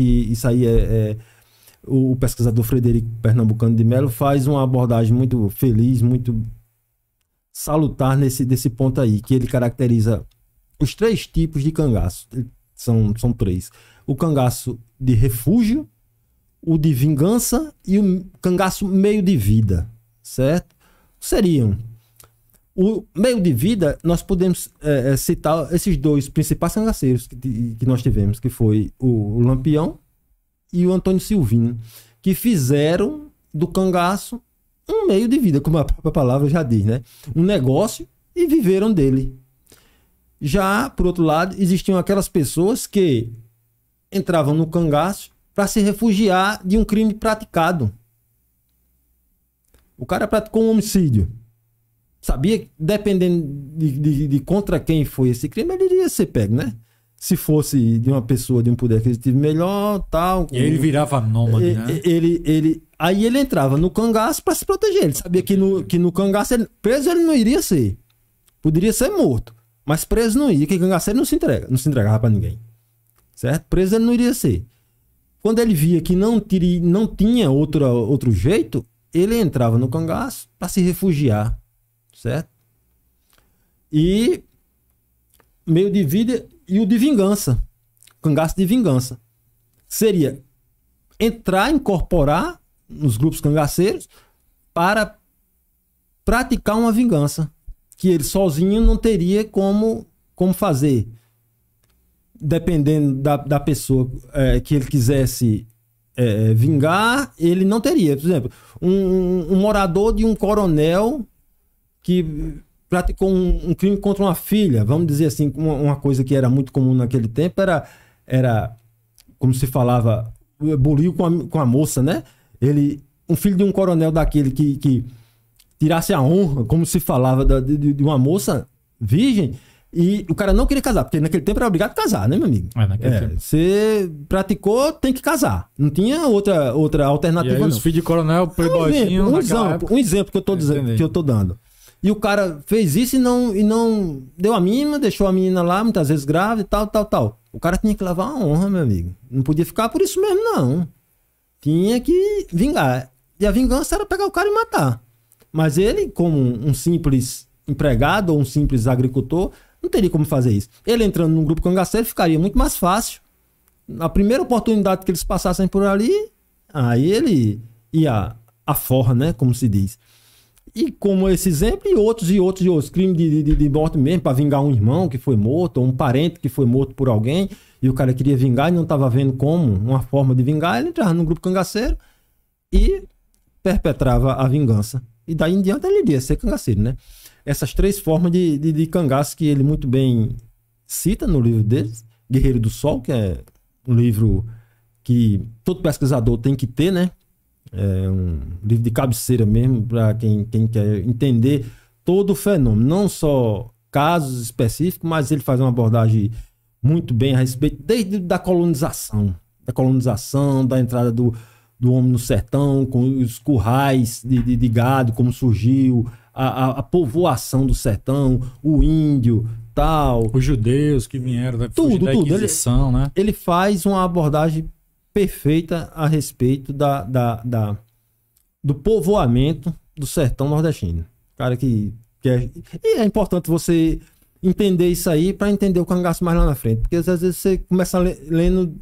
que isso aí é, é o pesquisador Frederico Pernambucano de Melo faz uma abordagem muito feliz, muito salutar nesse desse ponto aí, que ele caracteriza os três tipos de cangaço. São, são três. O cangaço de refúgio, o de vingança e o cangaço meio de vida, certo? Seriam o meio de vida, nós podemos é, citar esses dois principais cangaceiros que, que nós tivemos, que foi o Lampião e o Antônio Silvino, que fizeram do cangaço um meio de vida, como a própria palavra já diz, né? Um negócio e viveram dele. Já, por outro lado, existiam aquelas pessoas que entravam no cangaço para se refugiar de um crime praticado. O cara praticou um homicídio sabia que dependendo de, de, de, contra quem foi esse crime, ele iria ser pego, né? Se fosse de uma pessoa de um poder aquisitivo melhor, tal. E ele virava nômade, ele, né? Ele, ele, aí ele entrava no cangaço para se proteger. Ele sabia que no, que no cangaço, ele, preso ele não iria ser. Poderia ser morto, mas preso não ia, que cangaceiro não se entrega, não se entregava para ninguém. Certo? Preso ele não iria ser. Quando ele via que não, tiri, não tinha outra, outro jeito, ele entrava no cangaço para se refugiar certo? E meio de vida e o de vingança, cangaço de vingança. Seria entrar, incorporar nos grupos cangaceiros para praticar uma vingança que ele sozinho não teria como, como fazer. Dependendo da, da pessoa é, que ele quisesse é, vingar, ele não teria. Por exemplo, um, um morador de um coronel que praticou um, um, crime contra uma filha, vamos dizer assim, uma, uma, coisa que era muito comum naquele tempo era, era como se falava, bulio com a, com a moça, né? Ele, um filho de um coronel daquele que, que tirasse a honra, como se falava da, de, de, uma moça virgem, e o cara não queria casar, porque naquele tempo era obrigado a casar, né, meu amigo? É, naquele é, tempo. Você praticou, tem que casar. Não tinha outra, outra alternativa, e aí, não. os filhos de coronel, playboyzinho... Um exemplo, um exemplo, um exemplo que, eu tô dizendo, que eu tô dando. E o cara fez isso e não, e não deu a mínima, deixou a menina lá, muitas vezes grávida e tal, tal, tal. O cara tinha que levar a honra, meu amigo. Não podia ficar por isso mesmo, não. Tinha que vingar. E a vingança era pegar o cara e matar. Mas ele, como um simples empregado ou um simples agricultor, não teria como fazer isso. Ele entrando num grupo cangaceiro ficaria muito mais fácil. Na primeira oportunidade que eles passassem por ali, aí ele ia a forra, né? Como se diz. E como esse exemplo, e outros e outros e outros crimes de, de, de morte mesmo, para vingar um irmão que foi morto, ou um parente que foi morto por alguém, e o cara queria vingar e não estava vendo como, uma forma de vingar, ele entrava no grupo cangaceiro e perpetrava a vingança. E daí em diante ele ia ser cangaceiro, né? Essas três formas de, de, de cangaço que ele muito bem cita no livro dele, Guerreiro do Sol, que é um livro que todo pesquisador tem que ter, né? É um livro de cabeceira mesmo para quem, quem quer entender todo o fenômeno, não só casos específicos, mas ele faz uma abordagem muito bem a respeito desde da colonização, da colonização, da entrada do, do homem no sertão, com os currais de, de, de gado, como surgiu, a, a, a, povoação do sertão, o índio, tal. Os judeus que vieram da, tudo, da tudo. Ele, né? ele faz uma abordagem perfeita a respeito da, da, da do povoamento do sertão nordestino. Cara que, que é, e é importante você entender isso aí para entender o cangaço mais lá na frente, porque às vezes você começa lendo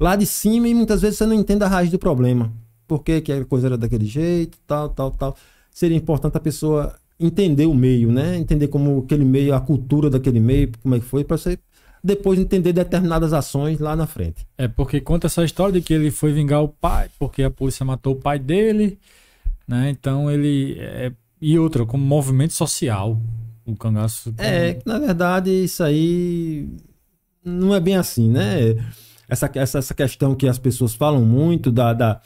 lá de cima e muitas vezes você não entende a raiz do problema. Por que, que a coisa era daquele jeito, tal, tal, tal. Seria importante a pessoa entender o meio, né? Entender como aquele meio, a cultura daquele meio, como é que foi, para você depois entender determinadas ações lá na frente. É porque conta essa história de que ele foi vingar o pai, porque a polícia matou o pai dele, né? Então ele. É... E outra, como movimento social. O cangaço. É, na verdade isso aí não é bem assim, né? Essa, essa, essa questão que as pessoas falam muito da, da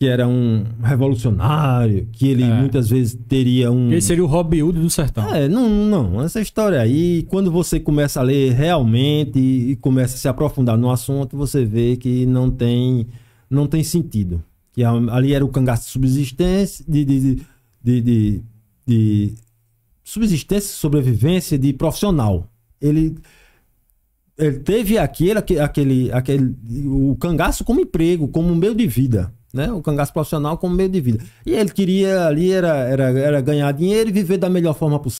que era um revolucionário, que ele é. muitas vezes teria um. Ele seria o Robin Hood do sertão. É, não, não. Essa história aí, quando você começa a ler realmente e, começa a se aprofundar no assunto, você vê que não tem, não tem sentido. Que ali era o cangaço de subsistência, de, de, de, de, de subsistência, sobrevivência de profissional. Ele ele teve aquele, aquele, aquele, o cangaço como emprego, como meio de vida né? O cangaço profissional como meio de vida. E ele queria ali era, era, era ganhar dinheiro e viver da melhor forma possível.